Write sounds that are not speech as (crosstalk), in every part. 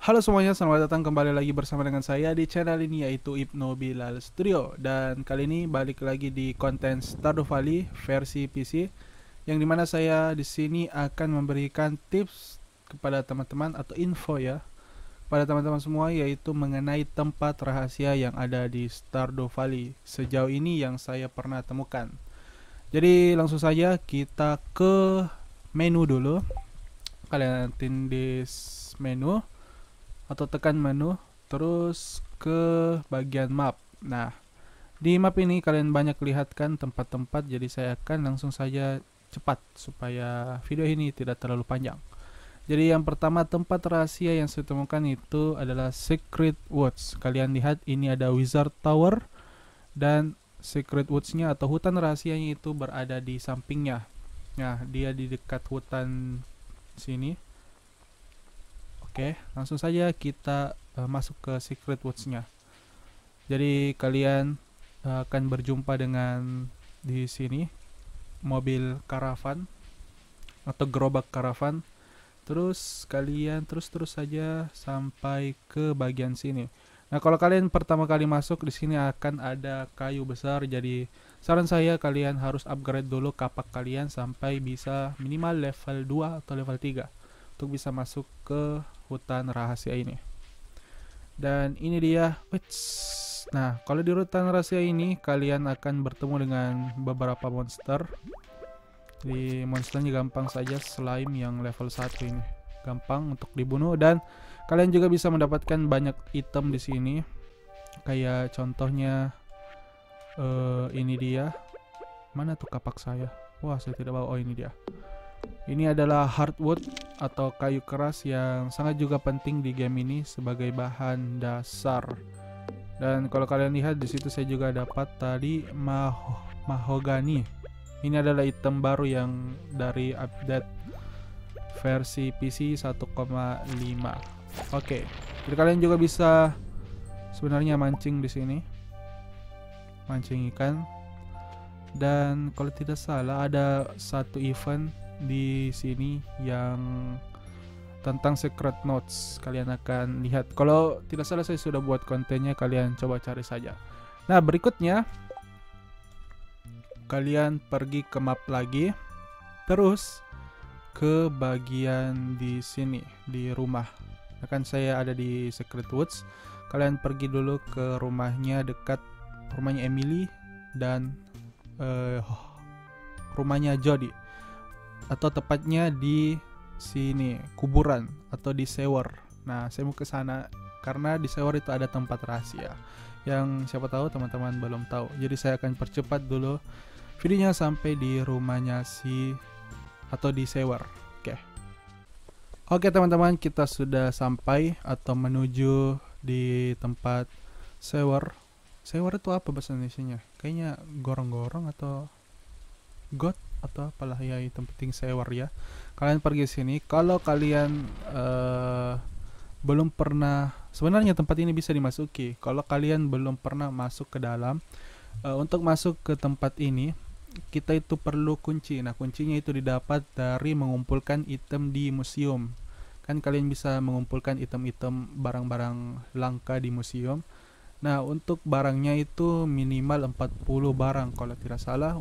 Halo semuanya, selamat datang kembali lagi bersama dengan saya di channel ini yaitu Ibnu Bilal Studio Dan kali ini balik lagi di konten Stardew Valley versi PC Yang dimana saya di sini akan memberikan tips kepada teman-teman atau info ya pada teman-teman semua yaitu mengenai tempat rahasia yang ada di Stardew Valley sejauh ini yang saya pernah temukan. Jadi langsung saja kita ke menu dulu. Kalian di menu atau tekan menu terus ke bagian map. Nah, di map ini kalian banyak lihatkan tempat-tempat jadi saya akan langsung saja cepat supaya video ini tidak terlalu panjang. Jadi yang pertama tempat rahasia yang saya temukan itu adalah Secret Woods. Kalian lihat ini ada Wizard Tower dan Secret Woods-nya atau hutan rahasianya itu berada di sampingnya. Nah, dia di dekat hutan sini. Oke, langsung saja kita uh, masuk ke Secret Woods-nya. Jadi kalian uh, akan berjumpa dengan di sini mobil karavan atau gerobak karavan terus kalian terus-terus saja sampai ke bagian sini. Nah, kalau kalian pertama kali masuk di sini akan ada kayu besar jadi saran saya kalian harus upgrade dulu kapak kalian sampai bisa minimal level 2 atau level 3 untuk bisa masuk ke hutan rahasia ini. Dan ini dia. Wits. Nah, kalau di hutan rahasia ini kalian akan bertemu dengan beberapa monster di monsternya gampang saja slime yang level 1 ini. Gampang untuk dibunuh dan kalian juga bisa mendapatkan banyak item di sini. Kayak contohnya uh, ini dia. Mana tuh kapak saya? Wah, saya tidak bawa. Oh, ini dia. Ini adalah hardwood atau kayu keras yang sangat juga penting di game ini sebagai bahan dasar. Dan kalau kalian lihat di situ saya juga dapat tadi mah mahogani ini adalah item baru yang dari update versi PC 1,5. Oke. Okay. Jadi kalian juga bisa sebenarnya mancing di sini. Mancing ikan. Dan kalau tidak salah ada satu event di sini yang tentang secret notes kalian akan lihat kalau tidak salah saya sudah buat kontennya kalian coba cari saja nah berikutnya kalian pergi ke map lagi, terus ke bagian di sini, di rumah. Akan saya ada di Secret Woods. Kalian pergi dulu ke rumahnya dekat rumahnya Emily dan uh, rumahnya Jody. Atau tepatnya di sini, kuburan atau di sewer. Nah, saya mau ke sana karena di sewer itu ada tempat rahasia yang siapa tahu teman-teman belum tahu. Jadi saya akan percepat dulu videonya sampai di rumahnya si atau di sewer oke okay. oke okay, teman-teman kita sudah sampai atau menuju di tempat sewer sewer itu apa bahasa Indonesia -nya? kayaknya gorong-gorong atau got atau apalah ya itu penting sewer ya kalian pergi sini kalau kalian uh, belum pernah sebenarnya tempat ini bisa dimasuki kalau kalian belum pernah masuk ke dalam uh, untuk masuk ke tempat ini kita itu perlu kunci. Nah, kuncinya itu didapat dari mengumpulkan item di museum. Kan kalian bisa mengumpulkan item-item barang-barang langka di museum. Nah, untuk barangnya itu minimal 40 barang kalau tidak salah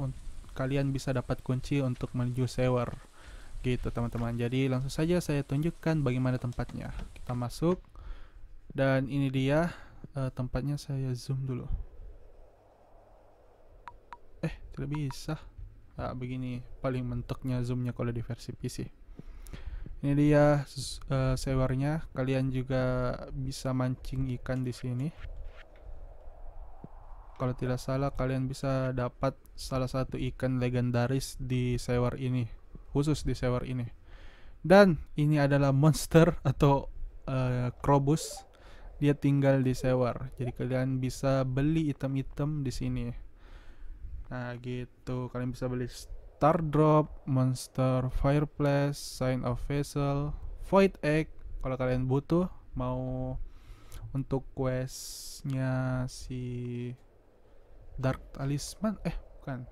kalian bisa dapat kunci untuk menuju sewer. Gitu, teman-teman. Jadi, langsung saja saya tunjukkan bagaimana tempatnya. Kita masuk dan ini dia eh, tempatnya saya zoom dulu eh tidak bisa nah, begini paling mentoknya zoomnya kalau di versi PC ini dia uh, eh, sewernya kalian juga bisa mancing ikan di sini kalau tidak salah kalian bisa dapat salah satu ikan legendaris di sewer ini khusus di sewer ini dan ini adalah monster atau uh, dia tinggal di sewer jadi kalian bisa beli item-item di sini Nah gitu, kalian bisa beli Star Drop, Monster Fireplace, Sign of Vessel, Void Egg. Kalau kalian butuh, mau untuk questnya si Dark Talisman, eh bukan,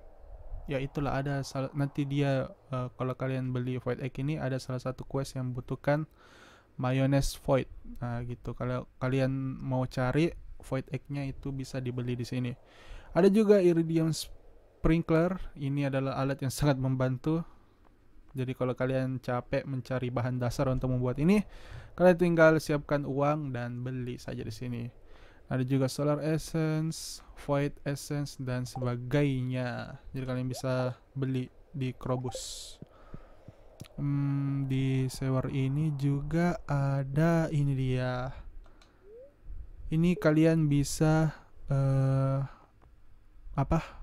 ya itulah ada salah, nanti dia uh, kalau kalian beli Void Egg ini ada salah satu quest yang butuhkan mayones Void. Nah gitu, kalau kalian mau cari Void Egg-nya itu bisa dibeli di sini. Ada juga Iridium sprinkler ini adalah alat yang sangat membantu jadi kalau kalian capek mencari bahan dasar untuk membuat ini, kalian tinggal siapkan uang dan beli saja di sini. Ada juga solar essence, void essence dan sebagainya. Jadi kalian bisa beli di Krobus. Hmm, di sewer ini juga ada ini dia. Ini kalian bisa uh, apa?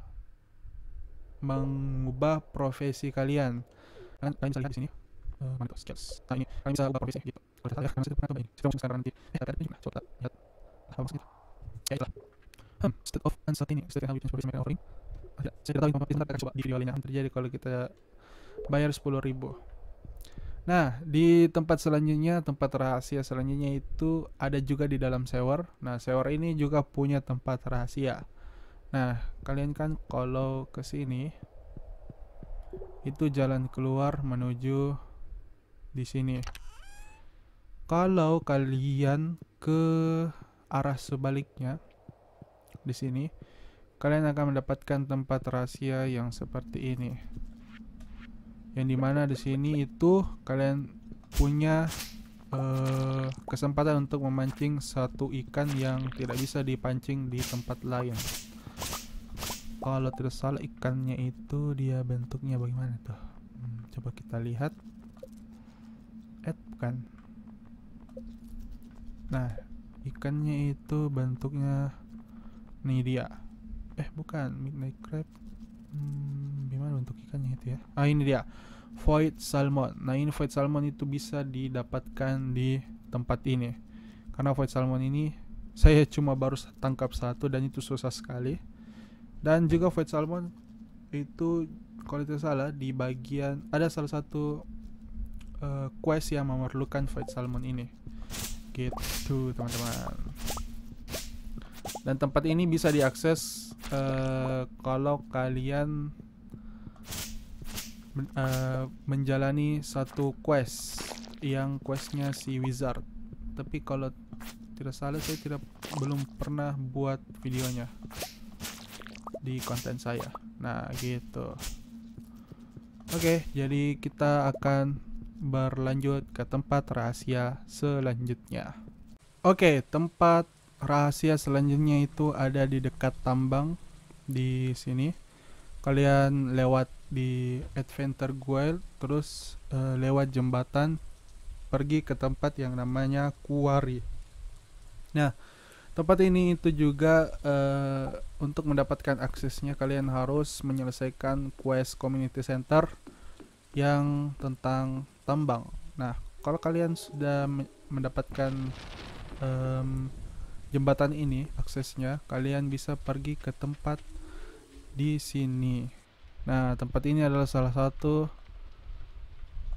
mengubah profesi kalian. Kalian, kalian bisa lihat di sini. Uh, mana tuh skills? Nah ini kalian bisa ubah profesi gitu. Kalau salah kan kalian pernah coba ini. Saya langsung sekarang nanti. Eh, tadi gimana? Coba lihat. Apa maksudnya? Ya itulah. Hmm, state of uncertainty, state yang bikin profesi mereka offering. Ya, saya tidak tahu informasi nanti akan coba di video ini akan terjadi kalau kita bayar sepuluh ribu. Nah, di tempat selanjutnya, tempat rahasia selanjutnya itu ada juga di dalam sewer. Nah, sewer ini juga punya tempat rahasia. Nah, kalian kan kalau ke sini itu jalan keluar menuju di sini. Kalau kalian ke arah sebaliknya di sini, kalian akan mendapatkan tempat rahasia yang seperti ini. Yang dimana di sini itu kalian punya uh, kesempatan untuk memancing satu ikan yang tidak bisa dipancing di tempat lain kalau tidak salah ikannya itu dia bentuknya bagaimana tuh hmm, coba kita lihat eh bukan nah ikannya itu bentuknya nih dia eh bukan midnight crab hmm, gimana bentuk ikannya itu ya ah ini dia void salmon nah ini void salmon itu bisa didapatkan di tempat ini karena void salmon ini saya cuma baru tangkap satu dan itu susah sekali dan juga Void Salmon itu kalau tidak salah di bagian ada salah satu uh, quest yang memerlukan Void Salmon ini gitu teman-teman dan tempat ini bisa diakses uh, kalau kalian uh, menjalani satu quest yang questnya si wizard tapi kalau tidak salah saya tidak belum pernah buat videonya di konten saya nah gitu oke jadi kita akan berlanjut ke tempat rahasia selanjutnya oke tempat rahasia selanjutnya itu ada di dekat tambang di sini kalian lewat di Adventure Guild terus uh, lewat jembatan pergi ke tempat yang namanya Kuari. Nah, Tempat ini itu juga uh, untuk mendapatkan aksesnya kalian harus menyelesaikan quest community center yang tentang tambang. Nah, kalau kalian sudah mendapatkan um, jembatan ini aksesnya, kalian bisa pergi ke tempat di sini. Nah, tempat ini adalah salah satu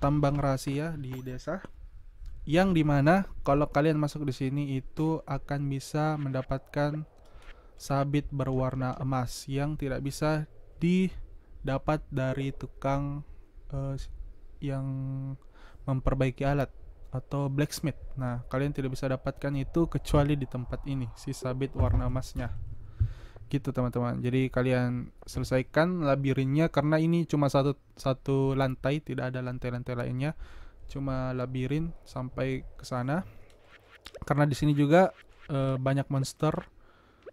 tambang rahasia di desa yang dimana kalau kalian masuk di sini itu akan bisa mendapatkan sabit berwarna emas yang tidak bisa didapat dari tukang uh, yang memperbaiki alat atau blacksmith. Nah, kalian tidak bisa dapatkan itu kecuali di tempat ini, si sabit warna emasnya. Gitu, teman-teman. Jadi kalian selesaikan labirinnya karena ini cuma satu satu lantai, tidak ada lantai-lantai lainnya cuma labirin sampai ke sana karena di sini juga e, banyak monster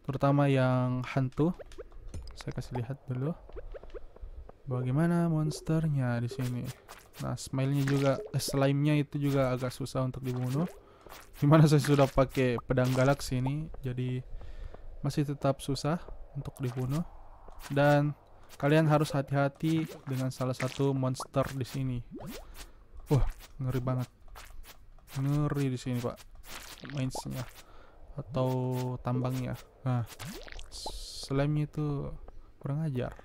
terutama yang hantu saya kasih lihat dulu bagaimana monsternya di sini nah smile-nya juga eh, slime-nya itu juga agak susah untuk dibunuh gimana (laughs) saya sudah pakai pedang galaksi ini jadi masih tetap susah untuk dibunuh dan kalian harus hati-hati dengan salah satu monster di sini Wah, ngeri banget. Ngeri di sini, Pak. Mainsnya atau tambangnya. Nah, slime itu kurang ajar.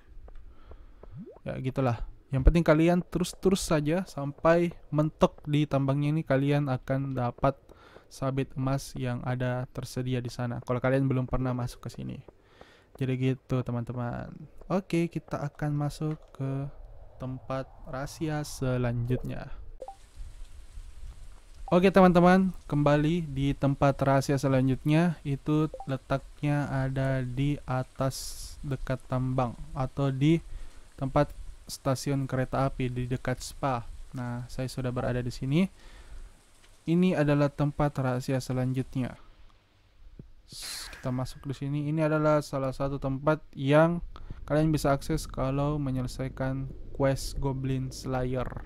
Ya, gitulah. Yang penting kalian terus-terus saja sampai mentok di tambangnya ini kalian akan dapat sabit emas yang ada tersedia di sana. Kalau kalian belum pernah masuk ke sini. Jadi gitu teman-teman. Oke, kita akan masuk ke tempat rahasia selanjutnya. Oke teman-teman, kembali di tempat rahasia selanjutnya itu letaknya ada di atas dekat tambang atau di tempat stasiun kereta api di dekat spa. Nah, saya sudah berada di sini. Ini adalah tempat rahasia selanjutnya. Kita masuk di sini. Ini adalah salah satu tempat yang kalian bisa akses kalau menyelesaikan quest Goblin Slayer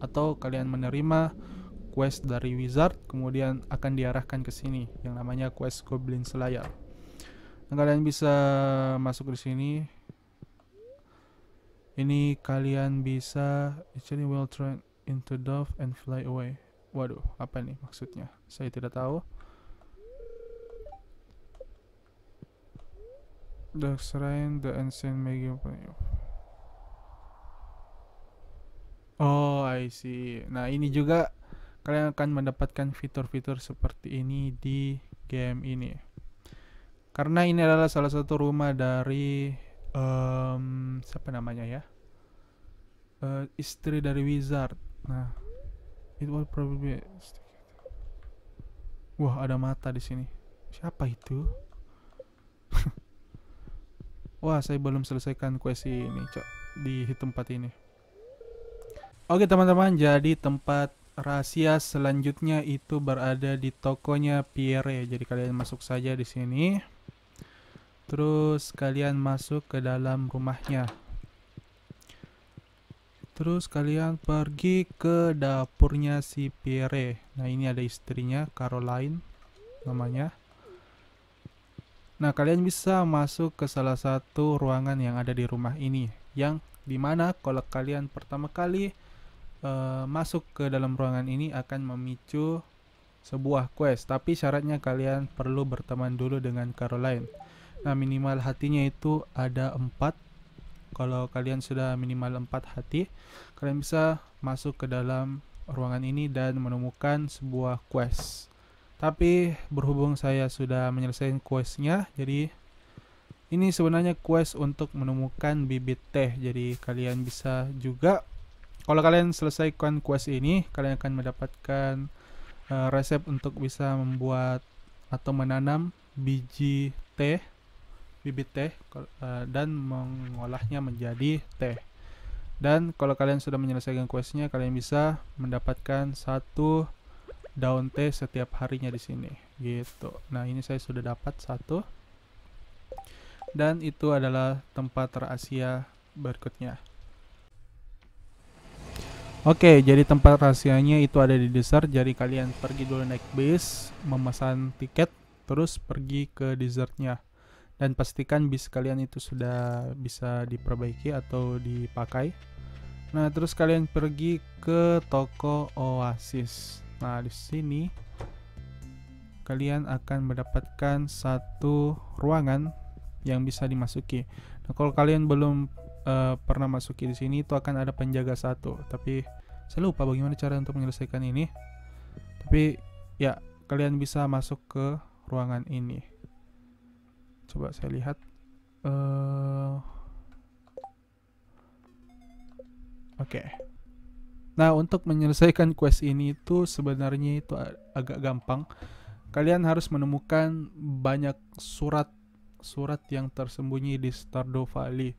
atau kalian menerima quest dari wizard kemudian akan diarahkan ke sini yang namanya quest goblin slayer nah, kalian bisa masuk di sini ini kalian bisa actually will turn into dove and fly away waduh apa ini maksudnya saya tidak tahu the shrine the ancient magic oh I see nah ini juga kalian akan mendapatkan fitur-fitur seperti ini di game ini karena ini adalah salah satu rumah dari um, siapa namanya ya uh, istri dari wizard nah it will probably wah ada mata di sini siapa itu (laughs) wah saya belum selesaikan quest ini cok di tempat ini oke teman-teman jadi tempat rahasia selanjutnya itu berada di tokonya Pierre. Jadi kalian masuk saja di sini. Terus kalian masuk ke dalam rumahnya. Terus kalian pergi ke dapurnya si Pierre. Nah, ini ada istrinya Caroline namanya. Nah, kalian bisa masuk ke salah satu ruangan yang ada di rumah ini yang dimana kalau kalian pertama kali Eh, masuk ke dalam ruangan ini akan memicu sebuah quest, tapi syaratnya kalian perlu berteman dulu dengan Caroline. Nah, minimal hatinya itu ada empat. Kalau kalian sudah minimal empat hati, kalian bisa masuk ke dalam ruangan ini dan menemukan sebuah quest. Tapi berhubung saya sudah menyelesaikan questnya, jadi ini sebenarnya quest untuk menemukan bibit teh. Jadi kalian bisa juga kalau kalian selesaikan quest ini, kalian akan mendapatkan uh, resep untuk bisa membuat atau menanam biji teh, bibit teh, eh, dan mengolahnya menjadi teh. Dan kalau kalian sudah menyelesaikan questnya, kalian bisa mendapatkan satu daun teh setiap harinya di sini, gitu. Nah ini saya sudah dapat satu, dan itu adalah tempat terasia berikutnya. Oke, jadi tempat rahasianya itu ada di dessert. Jadi kalian pergi dulu naik bis, memesan tiket, terus pergi ke dessertnya. Dan pastikan bis kalian itu sudah bisa diperbaiki atau dipakai. Nah, terus kalian pergi ke toko Oasis. Nah, di sini kalian akan mendapatkan satu ruangan yang bisa dimasuki. Nah, kalau kalian belum uh, pernah masuki di sini itu akan ada penjaga satu tapi saya lupa bagaimana cara untuk menyelesaikan ini tapi ya kalian bisa masuk ke ruangan ini coba saya lihat uh, oke okay. nah untuk menyelesaikan quest ini itu sebenarnya itu agak gampang kalian harus menemukan banyak surat surat yang tersembunyi di Stardew Valley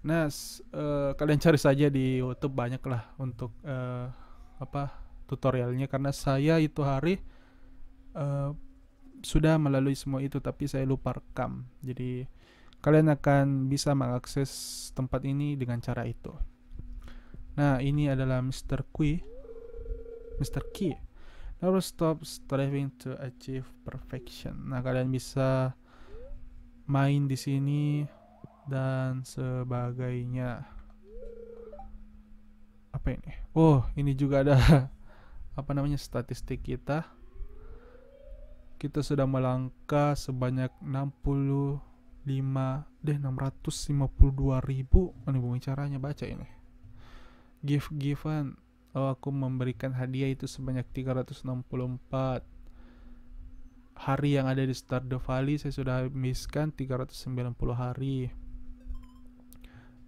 Nah, uh, kalian cari saja di YouTube banyak lah untuk uh, apa tutorialnya karena saya itu hari uh, sudah melalui semua itu tapi saya lupa rekam. Jadi kalian akan bisa mengakses tempat ini dengan cara itu. Nah, ini adalah Mr. Kui. Mr. Key. Never stop striving to achieve perfection. Nah, kalian bisa main di sini dan sebagainya. Apa ini? Oh, ini juga ada (laughs) apa namanya statistik kita. Kita sudah melangkah sebanyak 65 deh 652 ribu. Ini bagaimana caranya baca ini? gift given. Oh, aku memberikan hadiah itu sebanyak 364 hari yang ada di the Valley saya sudah habiskan 390 hari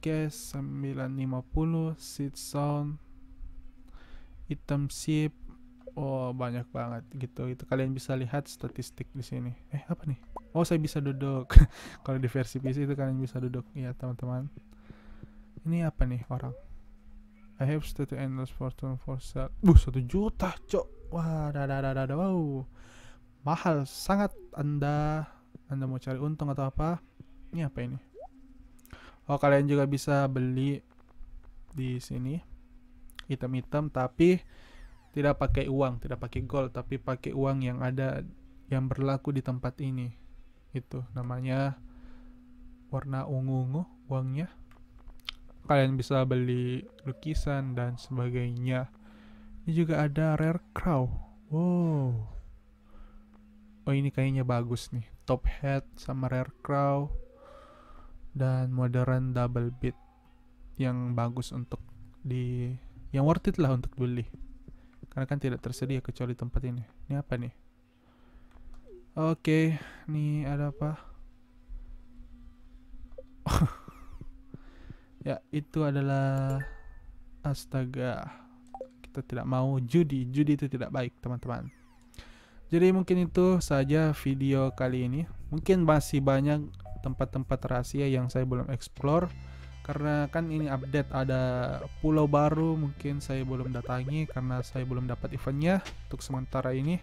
case 950 Seed Sound Item Ship Oh banyak banget gitu itu kalian bisa lihat statistik di sini eh apa nih oh saya bisa duduk (laughs) kalau di versi PC itu kalian bisa duduk ya teman-teman ini apa nih orang I have stated endless fortune for sale buh satu juta cok wah dah dah dah dah wow mahal sangat anda anda mau cari untung atau apa ini apa ini Oh kalian juga bisa beli di sini item-item tapi tidak pakai uang, tidak pakai gold tapi pakai uang yang ada yang berlaku di tempat ini. Itu namanya warna ungu-ungu uangnya. Kalian bisa beli lukisan dan sebagainya. Ini juga ada rare crow. Wow. Oh ini kayaknya bagus nih. Top hat sama rare crow dan modern double beat yang bagus untuk di yang worth it lah untuk beli karena kan tidak tersedia kecuali tempat ini ini apa nih oke okay, nih ada apa (laughs) ya itu adalah astaga kita tidak mau judi judi itu tidak baik teman-teman jadi mungkin itu saja video kali ini mungkin masih banyak tempat-tempat rahasia yang saya belum explore karena kan ini update ada pulau baru mungkin saya belum datangi karena saya belum dapat eventnya untuk sementara ini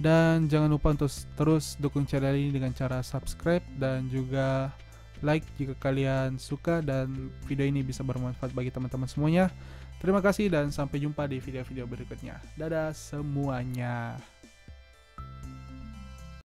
dan jangan lupa untuk terus dukung channel ini dengan cara subscribe dan juga like jika kalian suka dan video ini bisa bermanfaat bagi teman-teman semuanya terima kasih dan sampai jumpa di video-video berikutnya dadah semuanya